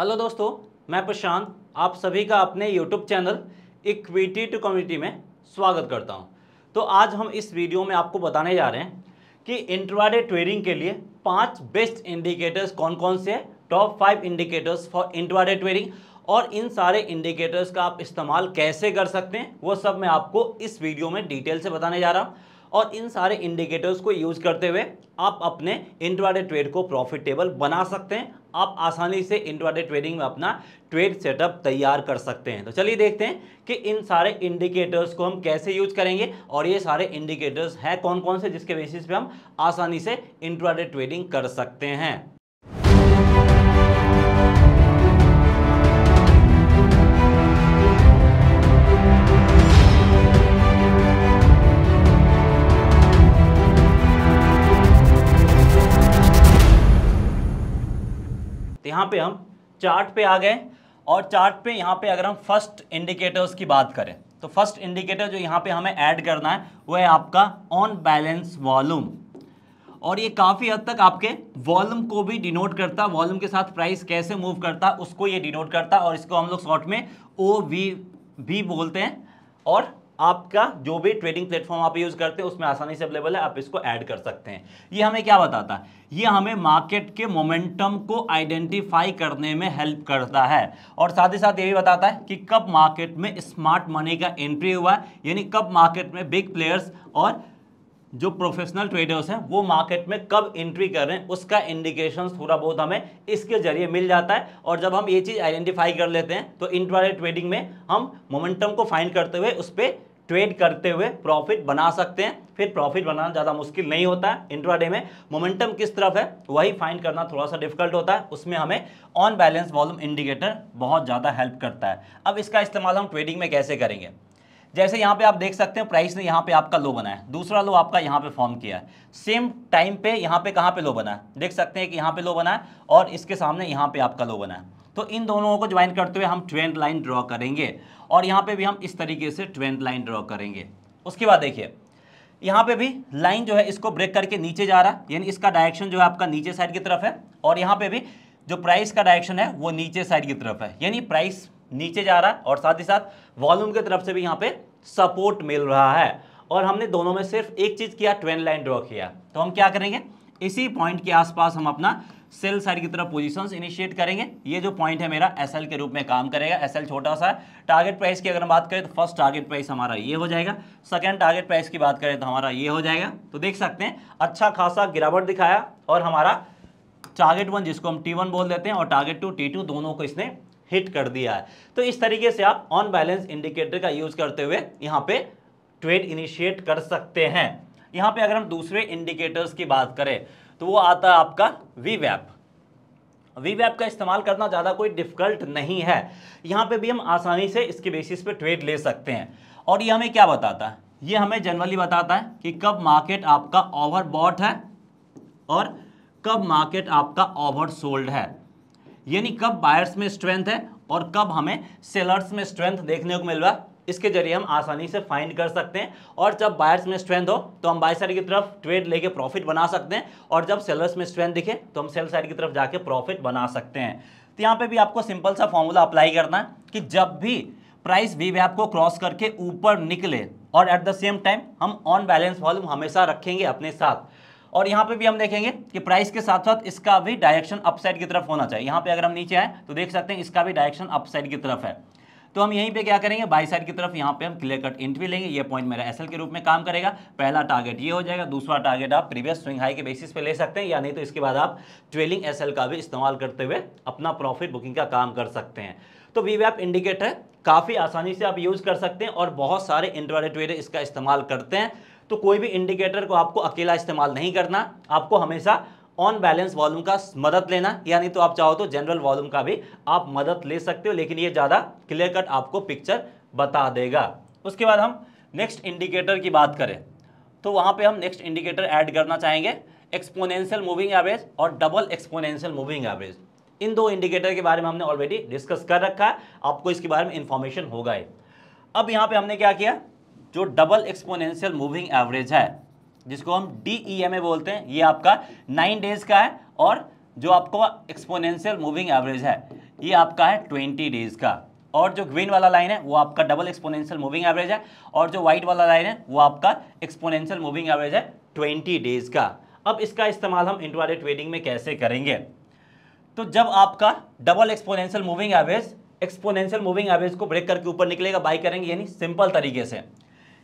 hello दोस्तों मैं प्रशांत आप सभी का अपने YouTube channel equity to community में स्वागत करता हूं तो आज हम इस वीडियो में आपको बताने जा रहे हैं कि इंट्राडे ट्रेडिंग के लिए पांच बेस्ट इंडिकेटर्स कौन कौन से हैं top five indicators for intraday trading और इन सारे इंडिकेटर्स का आप इस्तेमाल कैसे कर सकते हैं वो सब मैं आपको इस वीडियो में डिटेल से बताने जा रहा हूँ और इन सारे इंडिकेटर्स को यूज करते हुए आप अपने इंट्राडे ट्रेड को प्रॉफिटेबल बना सकते हैं आप आसानी से इंट्राडे ट्रेडिंग में अपना ट्रेड सेटअप तैयार कर सकते हैं तो चलिए देखते हैं कि इन सारे इंडिकेटर्स को हम कैसे यूज करेंगे और ये सारे इंडिकेटर्स हैं कौन कौन से जिसके बेसिस पे हम आसानी से इंट्राडे ट्रेडिंग कर सकते हैं यहाँ पे हम चार्ट पे आ गए और चार्ट पे यहाँ पे अगर हम फर्स्ट इंडिकेटर्स की बात करें तो फर्स्ट इंडिकेटर जो यहाँ पे हमें ऐड करना है वो है आपका ऑन बैलेंस वॉल्यूम और ये काफ़ी हद तक आपके वॉल्यूम को भी डिनोट करता है वॉल्यूम के साथ प्राइस कैसे मूव करता उसको ये डिनोट करता और इसको हम लोग शॉर्ट में ओ वी भी बोलते हैं और आपका जो भी ट्रेडिंग प्लेटफॉर्म आप यूज़ करते हैं उसमें आसानी से अवेलेबल है आप इसको ऐड कर सकते हैं ये हमें क्या बताता है ये हमें मार्केट के मोमेंटम को आइडेंटिफाई करने में हेल्प करता है और साथ ही साथ ये भी बताता है कि कब मार्केट में स्मार्ट मनी का एंट्री हुआ है यानी कब मार्केट में बिग प्लेयर्स और जो प्रोफेशनल ट्रेडर्स हैं वो मार्केट में कब एंट्री कर रहे हैं उसका इंडिकेशन थोड़ा बहुत हमें इसके जरिए मिल जाता है और जब हम ये चीज़ आइडेंटिफाई कर लेते हैं तो इंट्राडे ट्रेडिंग में हम मोमेंटम को फाइंड करते हुए उस पर ट्रेड करते हुए प्रॉफिट बना सकते हैं फिर प्रॉफिट बनाना ज़्यादा मुश्किल नहीं होता है इंट्राडे में मोमेंटम किस तरफ है वही फाइंड करना थोड़ा सा डिफिकल्ट होता है उसमें हमें ऑन बैलेंस वॉल्यूम इंडिकेटर बहुत ज़्यादा हेल्प करता है अब इसका इस्तेमाल हम ट्रेडिंग में कैसे करेंगे जैसे यहाँ पे आप देख सकते हैं प्राइस ने यहाँ पे आपका लो बना है दूसरा लो आपका यहाँ पे फॉर्म किया है सेम टाइम पे यहाँ पे कहाँ पे लो बना है देख सकते हैं कि यहाँ पे लो बना है और इसके सामने यहाँ पे आपका लो बना है तो इन दोनों को ज्वाइन करते हुए हम ट्रेंड लाइन ड्रॉ करेंगे और यहाँ पे भी हम इस तरीके से ट्रेंड लाइन ड्रॉ करेंगे उसके बाद देखिए यहाँ पे भी लाइन जो है इसको ब्रेक करके नीचे जा रहा है यानी इसका डायरेक्शन जो है आपका नीचे साइड की तरफ है और यहाँ पे भी जो प्राइस का डायरेक्शन है वो नीचे साइड की तरफ है यानी प्राइस नीचे जा रहा है और साथ ही साथ वॉल्यूम की तरफ से भी यहाँ पे सपोर्ट मिल रहा है और हमने दोनों में सिर्फ एक चीज़ किया ट्रेंड लाइन ड्रॉ किया तो हम क्या करेंगे इसी पॉइंट के आसपास हम अपना सेल साइड की तरफ पोजीशंस इनिशिएट करेंगे ये जो पॉइंट है मेरा एसएल के रूप में काम करेगा एसएल छोटा सा है टारगेट प्राइस की अगर हम बात करें तो फर्स्ट टारगेट प्राइस हमारा ये हो जाएगा सेकंड टारगेट प्राइस की बात करें तो हमारा ये हो जाएगा तो देख सकते हैं अच्छा खासा गिरावट दिखाया और हमारा टारगेट वन जिसको हम टी वन बोल देते हैं और टारगेट टू टी टू दोनों को इसने हिट कर दिया है तो इस तरीके से आप ऑन बैलेंस इंडिकेटर का यूज़ करते हुए यहाँ पे ट्रेड इनिशिएट कर सकते हैं यहां पे अगर हम दूसरे इंडिकेटर्स की बात करें तो वो आता है आपका वी वैप वी वैप का इस्तेमाल करना ज़्यादा कोई डिफिकल्ट नहीं है यहां पे भी हम आसानी से इसके बेसिस पे ट्रेड ले सकते हैं और ये हमें क्या बताता है ये हमें जनरली बताता है कि कब मार्केट आपका ओवरबॉट है और कब मार्केट आपका ओवर सोल्ड है यानी कब बायर्स में स्ट्रेंथ है और कब हमें सेलर्स में स्ट्रेंथ देखने को मिल रहा है इसके जरिए हम आसानी से फाइंड कर सकते हैं और जब बायर्स में स्ट्रेंथ हो तो हम बाय साइड की तरफ ट्रेड लेके प्रॉफिट बना सकते हैं और जब सेलर्स में स्ट्रेंथ दिखे तो हम सेल साइड की तरफ जाके प्रॉफिट बना सकते हैं तो यहाँ पे भी आपको सिंपल सा फॉर्मूला अप्लाई करना है कि जब भी प्राइस वी वैप को क्रॉस करके ऊपर निकले और एट द सेम टाइम हम ऑन बैलेंस वॉल्यूम हमेशा रखेंगे अपने साथ और यहाँ पे भी हम देखेंगे कि प्राइस के साथ साथ इसका भी डायरेक्शन अपसाइड की तरफ होना चाहिए यहाँ पे अगर हम नीचे आए तो देख सकते हैं इसका भी डायरेक्शन अपसाइड की तरफ है तो हम यहीं पे क्या करेंगे बाई साइड की तरफ यहाँ पे हम क्लियर कट इंट्री लेंगे ये पॉइंट मेरा एसएल के रूप में काम करेगा पहला टारगेट ये हो जाएगा दूसरा टारगेट आप प्रीवियस स्विंग हाई के बेसिस पे ले सकते हैं या नहीं तो इसके बाद आप ट्वेलिंग एस का भी इस्तेमाल करते हुए अपना प्रॉफिट बुकिंग का काम कर सकते हैं तो वी वैप इंडिकेटर काफ़ी आसानी से आप यूज़ कर सकते हैं और बहुत सारे इंटरवाले ट्रेडर इसका इस्तेमाल करते हैं तो कोई भी इंडिकेटर को आपको अकेला इस्तेमाल नहीं करना आपको हमेशा ऑन बैलेंस वॉल्यूम का मदद लेना यानी तो आप चाहो तो जनरल वॉल्यूम का भी आप मदद ले सकते हो लेकिन ये ज़्यादा क्लियर कट आपको पिक्चर बता देगा उसके बाद हम नेक्स्ट इंडिकेटर की बात करें तो वहाँ पे हम नेक्स्ट इंडिकेटर ऐड करना चाहेंगे एक्सपोनेंशियल मूविंग एवरेज और डबल एक्सपोनेंशियल मूविंग एवरेज इन दो इंडिकेटर के बारे में हमने ऑलरेडी डिस्कस कर रखा है आपको इसके बारे में इंफॉर्मेशन होगा ही अब यहाँ पे हमने क्या किया जो डबल एक्सपोनेंशियल मूविंग एवरेज है जिसको हम डी ई एम ए बोलते हैं ये आपका नाइन डेज का है और जो आपको एक्सपोनेंशियल मूविंग एवरेज है ये आपका है ट्वेंटी डेज का और जो ग्रीन वाला लाइन है वो आपका डबल एक्सपोनेंशियल मूविंग एवरेज है और जो व्हाइट वाला लाइन है वो आपका एक्सपोनेंशियल मूविंग एवरेज है ट्वेंटी डेज का अब इसका इस्तेमाल हम इंटरवाले ट्रेडिंग में कैसे करेंगे तो जब आपका double exponential moving average exponential moving average को ब्रेक करके ऊपर निकलेगा बाई करेंगे यानी सिंपल तरीके से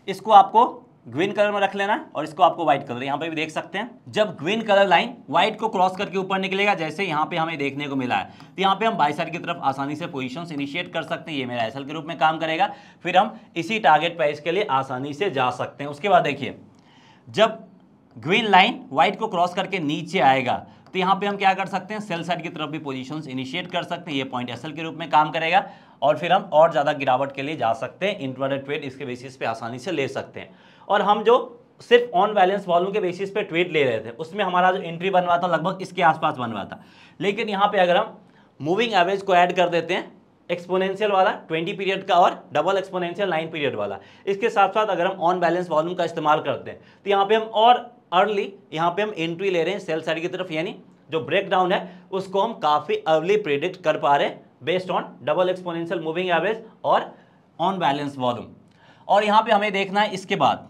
इसको आपको ग्रीन कलर में रख लेना और इसको आपको व्हाइट कलर यहाँ पे भी देख सकते हैं जब ग्रीन कलर लाइन व्हाइट को क्रॉस करके ऊपर निकलेगा जैसे यहाँ पे हमें देखने को मिला है तो यहाँ पे हम बाई साइड की तरफ आसानी से पोजीशंस इनिशिएट कर सकते हैं ये मेरा एसएल के रूप में काम करेगा फिर हम इसी टारगेट प्राइस के लिए आसानी से जा सकते हैं उसके बाद देखिए जब ग्रीन लाइन व्हाइट को क्रॉस करके नीचे आएगा तो यहाँ पे हम क्या कर सकते हैं सेल साइड की तरफ भी पोजीशंस इनिशिएट कर सकते हैं ये पॉइंट एसएल के रूप में काम करेगा और फिर हम और ज़्यादा गिरावट के लिए जा सकते हैं इंटरनेट ट्रेड इसके बेसिस पे आसानी से ले सकते हैं और हम जो सिर्फ ऑन बैलेंस वॉल्यूम के बेसिस पे ट्रेड ले रहे थे उसमें हमारा जो एंट्री बन रहा था लगभग इसके आसपास बन रहा था लेकिन यहाँ पे अगर हम मूविंग एवरेज को ऐड कर देते हैं एक्सपोनेंशियल वाला 20 पीरियड का और डबल एक्सपोनेंशियल 9 पीरियड वाला इसके साथ साथ अगर हम ऑन बैलेंस वॉल्यूम का इस्तेमाल करते हैं तो यहाँ पर हम और अर्ली यहाँ पर हम एंट्री ले रहे हैं सेल साइड की तरफ यानी जो ब्रेकडाउन है उसको हम काफ़ी अर्ली प्रिडिक्ट कर पा रहे हैं based on double exponential moving average और ऑन बैलेंस वॉल्यूम और यहाँ पर हमें देखना है इसके बाद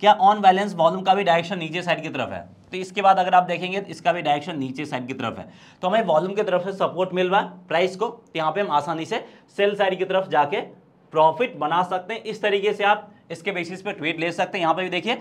क्या ऑन बैलेंस वॉल्यूम का भी डायरेक्शन नीचे साइड की तरफ है तो इसके बाद अगर आप देखेंगे तो इसका भी डायरेक्शन नीचे साइड की तरफ है तो हमें वॉल्यूम की तरफ से सपोर्ट मिल रहा है प्राइस को तो यहाँ पे हम आसानी से सेल साइड की तरफ जाके प्रॉफिट बना सकते हैं इस तरीके से आप इसके बेसिस पे ट्वीट ले सकते हैं यहाँ पे भी देखिए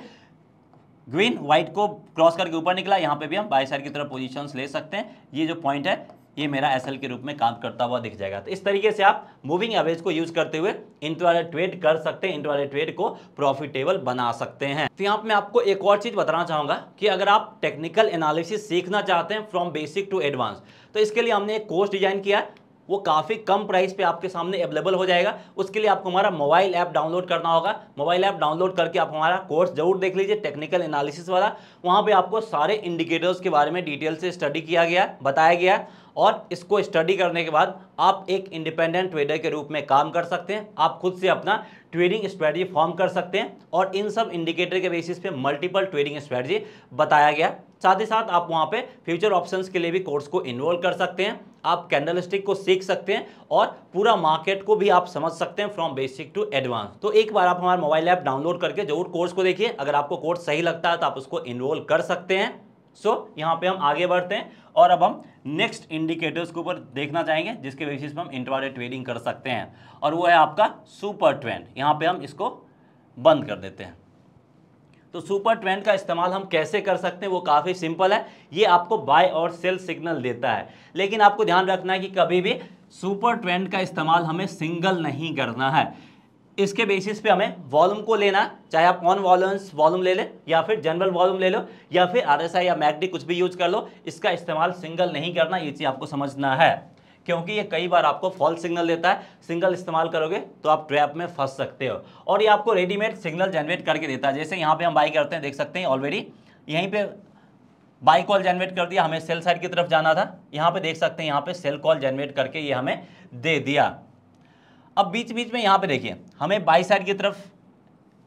ग्रीन व्हाइट को क्रॉस करके ऊपर निकला यहाँ पे भी हम बाई साइड की तरफ पोजिशन ले सकते हैं ये जो पॉइंट है ये मेरा एस के रूप में काम करता हुआ दिख जाएगा तो इस तरीके से आप मूविंग एवरेज को यूज करते हुए इंटरवाले ट्रेड कर सकते हैं इंटरवाले ट्रेड को प्रॉफिटेबल बना सकते हैं तो यहाँ पे मैं आपको एक और चीज़ बताना चाहूंगा कि अगर आप टेक्निकल एनालिसिस सीखना चाहते हैं फ्रॉम बेसिक टू एडवांस तो इसके लिए हमने एक कोर्स डिजाइन किया है वो काफ़ी कम प्राइस पे आपके सामने अवेलेबल हो जाएगा उसके लिए आपको हमारा मोबाइल ऐप डाउनलोड करना होगा मोबाइल ऐप डाउनलोड करके आप हमारा कोर्स जरूर देख लीजिए टेक्निकल एनालिसिस वाला वहाँ पे आपको सारे इंडिकेटर्स के बारे में डिटेल से स्टडी किया गया बताया गया और इसको स्टडी करने के बाद आप एक इंडिपेंडेंट ट्रेडर के रूप में काम कर सकते हैं आप खुद से अपना ट्रेडिंग स्ट्रैटी फॉर्म कर सकते हैं और इन सब इंडिकेटर के बेसिस पे मल्टीपल ट्रेडिंग स्ट्रैटी बताया गया साथ ही साथ आप वहाँ पे फ्यूचर ऑप्शंस के लिए भी कोर्स को इन्वॉल्व कर सकते हैं आप कैंडल को सीख सकते हैं और पूरा मार्केट को भी आप समझ सकते हैं फ्रॉम बेसिक टू एडवांस तो एक बार आप हमारा मोबाइल ऐप डाउनलोड करके जरूर कोर्स को देखिए अगर आपको कोर्स सही लगता है तो आप उसको इनरोल कर सकते हैं सो so, यहाँ पे हम आगे बढ़ते हैं और अब हम नेक्स्ट इंडिकेटर्स के ऊपर देखना चाहेंगे जिसके बेसिस पर हम इंटरवाडे ट्रेडिंग कर सकते हैं और वो है आपका सुपर ट्रेंड यहाँ पे हम इसको बंद कर देते हैं तो सुपर ट्रेंड का इस्तेमाल हम कैसे कर सकते हैं वो काफ़ी सिंपल है ये आपको बाय और सेल सिग्नल देता है लेकिन आपको ध्यान रखना है कि कभी भी सुपर ट्रेंड का इस्तेमाल हमें सिंगल नहीं करना है इसके बेसिस पे हमें वॉल्यूम को लेना चाहे आप ऑन वॉल्यूम्स वॉल्यूम ले लें या फिर जनरल वॉल्यूम ले लो या फिर आर या मैगडी कुछ भी यूज कर लो इसका इस्तेमाल सिंगल नहीं करना ये चीज़ आपको समझना है क्योंकि ये कई बार आपको फॉल्स सिग्नल देता है सिग्नल इस्तेमाल करोगे तो आप ट्रैप में फंस सकते हो और ये आपको रेडीमेड सिग्नल जनरेट करके देता है जैसे यहाँ पे हम बाई करते हैं देख सकते हैं ऑलरेडी यहीं पे बाई कॉल जनरेट कर दिया हमें सेल साइड की तरफ जाना था यहाँ पे देख सकते हैं यहाँ पे सेल कॉल जनरेट करके ये हमें दे दिया अब बीच बीच में यहाँ पे देखिए हमें बाई साइड की तरफ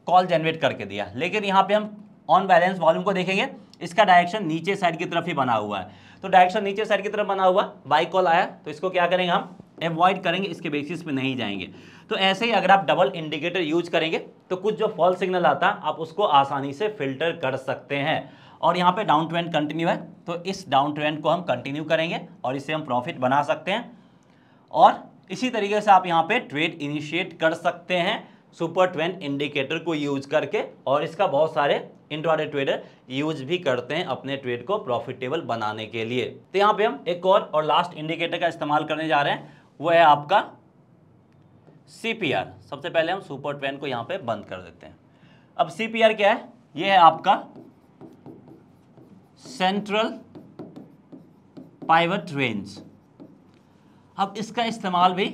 कॉल जनरेट करके दिया लेकिन यहाँ पे हम ऑन बैलेंस वॉल्यूम को देखेंगे इसका डायरेक्शन नीचे साइड की तरफ ही बना हुआ है तो डायरेक्शन नीचे साइड की तरफ बना हुआ बाई कॉल आया तो इसको क्या करेंगे हम एवॉइड करेंगे इसके बेसिस पे नहीं जाएंगे तो ऐसे ही अगर आप डबल इंडिकेटर यूज करेंगे तो कुछ जो फॉल्स सिग्नल आता है आप उसको आसानी से फिल्टर कर सकते हैं और यहाँ पे डाउन ट्रेंड कंटिन्यू है तो इस डाउन ट्रेंड को हम कंटिन्यू करेंगे और इससे हम प्रॉफिट बना सकते हैं और इसी तरीके से आप यहाँ पे ट्रेड इनिशिएट कर सकते हैं सुपर ट्वेंट इंडिकेटर को यूज करके और इसका बहुत सारे इंट्रॉडे ट्रेडर यूज भी करते हैं अपने ट्रेड को प्रॉफिटेबल बनाने के लिए तो यहाँ पे हम एक और और लास्ट इंडिकेटर का इस्तेमाल करने जा रहे हैं वो है आपका सीपीआर सबसे पहले हम सुपर ट्रेंड को यहाँ पे बंद कर देते हैं अब सीपीआर क्या है ये है आपका सेंट्रल पाइवट रेंज अब इसका इस्तेमाल भी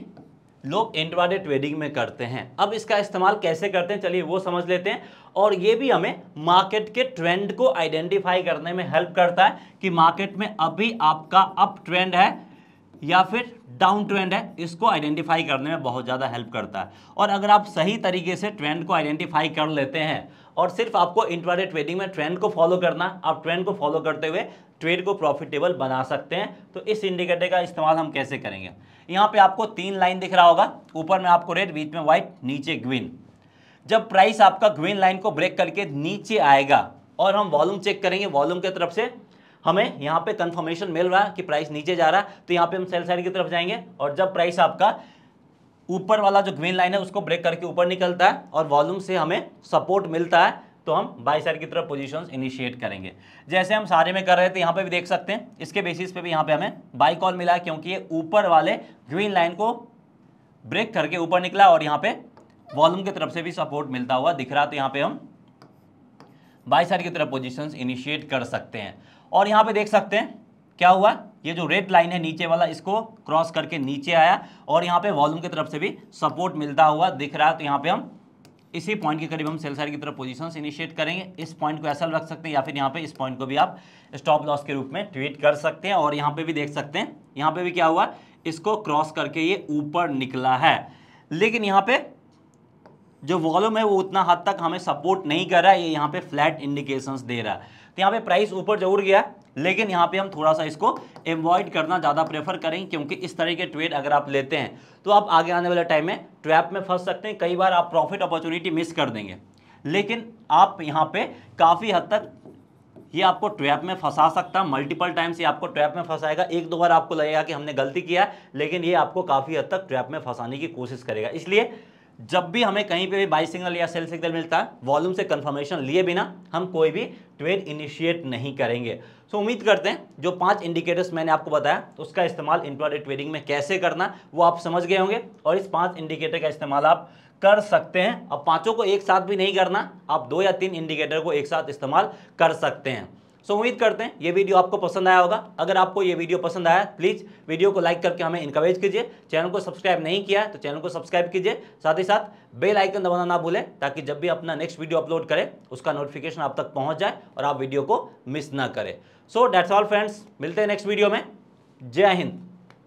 लोग इंट्राडे ट्रेडिंग में करते हैं अब इसका इस्तेमाल कैसे करते हैं चलिए वो समझ लेते हैं और ये भी हमें मार्केट के ट्रेंड को आइडेंटिफाई करने में हेल्प करता है कि मार्केट में अभी आपका अप ट्रेंड है या फिर डाउन ट्रेंड है इसको आइडेंटिफाई करने में बहुत ज़्यादा हेल्प करता है और अगर आप सही तरीके से ट्रेंड को आइडेंटिफाई कर लेते हैं और सिर्फ आपको इंट्राडे ट्रेडिंग में ट्रेंड को फॉलो करना आप ट्रेंड को फॉलो करते हुए ट्रेड को प्रॉफिटेबल बना सकते हैं तो इस इंडिकेटर का इस्तेमाल हम कैसे करेंगे यहाँ पे आपको तीन लाइन दिख रहा होगा ऊपर में आपको रेड बीच में व्हाइट नीचे ग्रीन जब प्राइस आपका ग्रीन लाइन को ब्रेक करके नीचे आएगा और हम वॉल्यूम चेक करेंगे वॉल्यूम की तरफ से हमें यहाँ पे कंफर्मेशन मिल रहा है कि प्राइस नीचे जा रहा है तो यहाँ पे हम सेल साइड की तरफ जाएंगे और जब प्राइस आपका ऊपर वाला जो ग्रीन लाइन है उसको ब्रेक करके ऊपर निकलता है और वॉल्यूम से हमें सपोर्ट मिलता है तो हम बाई साइड की तरफ पोजीशंस इनिशिएट करेंगे जैसे हम सारे में कर रहे थे यहाँ पे भी देख सकते हैं इसके बेसिस पे भी यहाँ पे हमें बाई कॉल मिला क्योंकि ये ऊपर वाले ग्रीन लाइन को ब्रेक करके ऊपर निकला और यहाँ पे वॉल्यूम की तरफ से भी सपोर्ट मिलता हुआ दिख रहा तो यहाँ पे हम बाई साइड की तरफ पोजिशन इनिशिएट कर सकते हैं और यहाँ पे देख सकते हैं क्या हुआ ये जो रेड लाइन है नीचे वाला इसको क्रॉस करके नीचे आया और यहाँ पे वॉल्यूम की तरफ से भी सपोर्ट मिलता हुआ दिख रहा है तो यहाँ पे हम इसी पॉइंट के करीब हम सेल साइड की तरफ पोजीशंस इनिशिएट करेंगे इस पॉइंट को ऐसा रख सकते हैं या फिर यहाँ पे इस पॉइंट को भी आप स्टॉप लॉस के रूप में ट्वीट कर सकते हैं और यहाँ पे भी देख सकते हैं यहाँ पे भी क्या हुआ इसको क्रॉस करके ये ऊपर निकला है लेकिन यहाँ पे जो वॉल्यूम है वो उतना हद तक हमें सपोर्ट नहीं कर रहा है ये यहाँ पे फ्लैट इंडिकेशंस दे रहा है तो यहाँ पे प्राइस ऊपर जरूर गया लेकिन यहाँ पे हम थोड़ा सा इसको एवॉइड करना ज़्यादा प्रेफर करेंगे क्योंकि इस तरह के ट्रेड अगर आप लेते हैं तो आप आगे आने वाले टाइम में ट्रैप में फंस सकते हैं कई बार आप प्रॉफिट अपॉर्चुनिटी मिस कर देंगे लेकिन आप यहाँ पे काफ़ी हद तक ये आपको ट्रैप में फंसा सकता है मल्टीपल टाइम्स ये आपको ट्रैप में फंसाएगा एक दो बार आपको लगेगा कि हमने गलती किया है लेकिन ये आपको काफ़ी हद तक ट्रैप में फंसाने की कोशिश करेगा इसलिए जब भी हमें कहीं पे भी बाई सिग्नल या सेल सिग्नल मिलता है वॉल्यूम से कंफर्मेशन लिए बिना हम कोई भी ट्रेड इनिशिएट नहीं करेंगे सो so, उम्मीद करते हैं जो पांच इंडिकेटर्स मैंने आपको बताया तो उसका इस्तेमाल इंट्राडे ट्रेडिंग में कैसे करना वो आप समझ गए होंगे और इस पांच इंडिकेटर का इस्तेमाल आप कर सकते हैं अब पाँचों को एक साथ भी नहीं करना आप दो या तीन इंडिकेटर को एक साथ इस्तेमाल कर सकते हैं सो उम्मीद करते हैं ये वीडियो आपको पसंद आया होगा अगर आपको ये वीडियो पसंद आया प्लीज़ वीडियो को लाइक करके हमें इंकरेज कीजिए चैनल को सब्सक्राइब नहीं किया है तो चैनल को सब्सक्राइब कीजिए साथ ही साथ बेल आइकन दबाना ना भूलें ताकि जब भी अपना नेक्स्ट वीडियो अपलोड करें उसका नोटिफिकेशन आप तक पहुँच जाए और आप वीडियो को मिस ना करें सो डैट्स ऑल फ्रेंड्स मिलते हैं नेक्स्ट वीडियो में जय हिंद